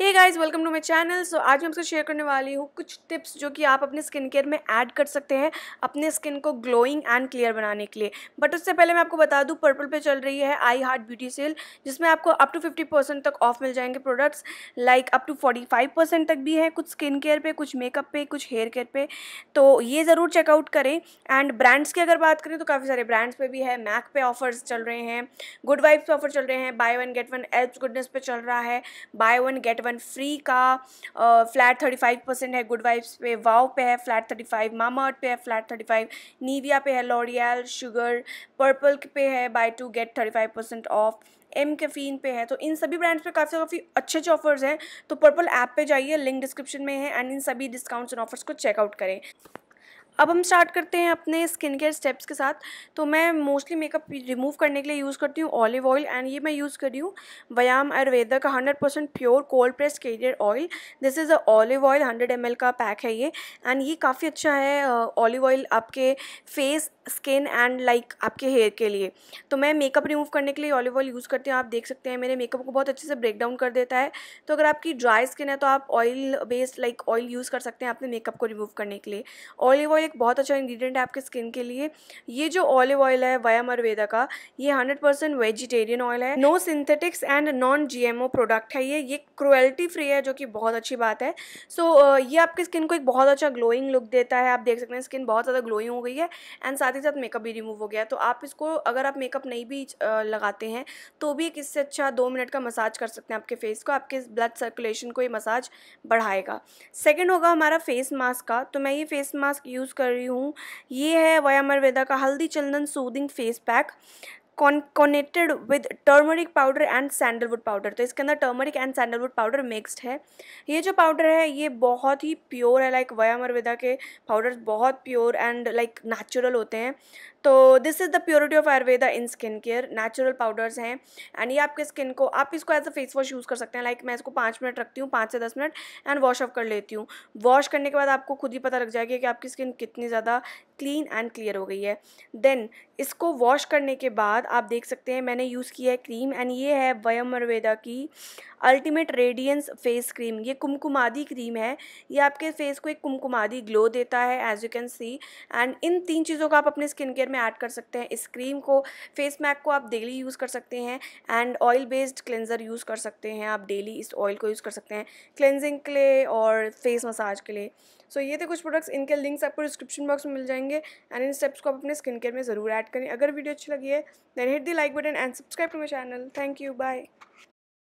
hey guys welcome to my channel so आज मैं आपसे शेयर करने वाली हूँ कुछ टिप्स जो कि आप अपने स्किन केयर में ऐड कर सकते हैं अपने स्किन को ग्लोइंग एंड क्लियर बनाने के लिए बट उससे पहले मैं आपको बता दूँ पर्पल पे चल रही है आई हार्ट ब्यूटी सेल जिसमें आपको अप टू फिफ्टी परसेंट तक ऑफ मिल जाएंगे products like up to forty five percent तक भी है कुछ स्किन केयर पर कुछ मेकअप पे कुछ हेयर केयर पे तो ये ज़रूर चेकआउट करें एंड ब्रांड्स की अगर बात करें तो काफ़ी सारे ब्रांड्स पर भी है मैक पे ऑफर्स चल रहे हैं गुड वाइफ पर ऑफर चल रहे हैं buy one get one Alps goodness पे चल रहा है buy one get one one free का फ्लैट थर्टी फाइव परसेंट है गुड वाइब्स पे वाव पे है flat thirty five Mamaearth पे है फ्लैट थर्टी फाइव नीविया पे है लॉरियल शुगर पर्पल पे है buy two get thirty five percent off mCaffeine पे है तो इन सभी ब्रांड्स पे काफ़ी काफ़ी अच्छे अच्छे ऑफर्स हैं तो पर्पल ऐप पे जाइए लिंक डिस्क्रिप्शन में है एंड इन सभी डिस्काउंट्स एंड ऑफर्स को चेकआउट करें अब हम स्टार्ट करते हैं अपने स्किन केयर स्टेप्स के साथ तो मैं मोस्टली मेकअप रिमूव करने के लिए यूज़ करती हूँ ऑलिव ऑयल एंड ये मैं यूज़ कर रही हूँ व्याम आयुर्वेदा का hundred percent pure cold press carrier oil this is a olive oil hundred M का पैक है ये एंड ये काफ़ी अच्छा है ऑलिव ऑयल आपके फेस स्किन एंड लाइक आपके हेयर के लिए तो मैं मेकअप रिमूव करने के लिए ऑलिव ऑयल यूज़ करती हूँ आप देख सकते हैं मेरे मेकअप को बहुत अच्छे से ब्रेक डाउन कर देता है तो अगर आपकी ड्राई स्किन है तो आप oil based like oil use कर सकते हैं अपने मेकअप को रिमूव करने के लिए ऑलिव ऑयल एक बहुत अच्छा इंग्रेडिएंट है आपके स्किन के लिए ये जो ऑलिव ऑयल है वयम आयुर्वेदा का ये 100% वेजिटेरियन ऑयल है no synthetics and non GMO product है ये ये क्रुएल्टी फ्री है जो कि बहुत अच्छी बात है सो so, ये आपकी स्किन को एक बहुत अच्छा ग्लोइंग लुक देता है आप देख सकते हैं स्किन बहुत ज़्यादा ग्लोइंग हो गई है एंड साथ ही साथ मेकअप भी रिमूव हो गया है तो आप इसको अगर आप मेकअप नहीं भी लगाते हैं तो भी एक इससे अच्छा दो मिनट का मसाज कर सकते हैं आपके फेस को आपके ब्लड सर्कुलेशन को ये मसाज बढ़ाएगा सेकेंड होगा हमारा फेस मास्क का तो मैं ये फेस मास्क यूज़ कर रही हूँ ये है वयामरवेदा का हल्दी चंदन soothing face pack connected with turmeric powder and sandalwood powder तो इसके अंदर turmeric and sandalwood powder mixed है ये जो पाउडर है ये बहुत ही प्योर है लाइक like, वयामरविदा के पाउडर्स बहुत प्योर एंड लाइक नेचुरल होते हैं तो this is the purity of Ayurveda in skin care natural powders हैं एंड ये आपके स्किन को आप इसको as a face wash use कर सकते हैं लाइक like, मैं इसको पाँच मिनट रखती हूँ पाँच से दस मिनट एंड वॉश ऑफ कर लेती हूँ वॉश करने के बाद आपको खुद ही पता लग जाएगा कि आपकी स्किन कितनी ज़्यादा क्लीन एंड क्लियर हो गई है देन इसको वॉश करने के बाद आप देख सकते हैं मैंने यूज़ किया है क्रीम एंड ये है वयम आयुर्वेदा की अल्टीमेट रेडियंस फेस क्रीम ये कुमकुमादी क्रीम है ये आपके फेस को एक कुमकुमादी ग्लो देता है as you can see and इन तीन चीज़ों को आप अपने स्किन केयर हेयर में ऐड कर सकते हैं इस क्रीम को फेस मैक को आप डेली यूज़ कर सकते हैं and oil based cleanser use कर सकते हैं आप डेली इस ऑयल को यूज़ कर सकते हैं क्लेंजिंग के लिए और फेस मसाज के लिए सो so, ये थे कुछ प्रोडक्ट्स इनके लिंक्स आपको डिस्क्रिप्शन बॉक्स में मिल जाएंगे एंड इन स्टेप्स को आप अपने स्किन केयर में ज़रूर ऐड करें अगर वीडियो अच्छी लगी है then hit the like button and subscribe to my channel thank you bye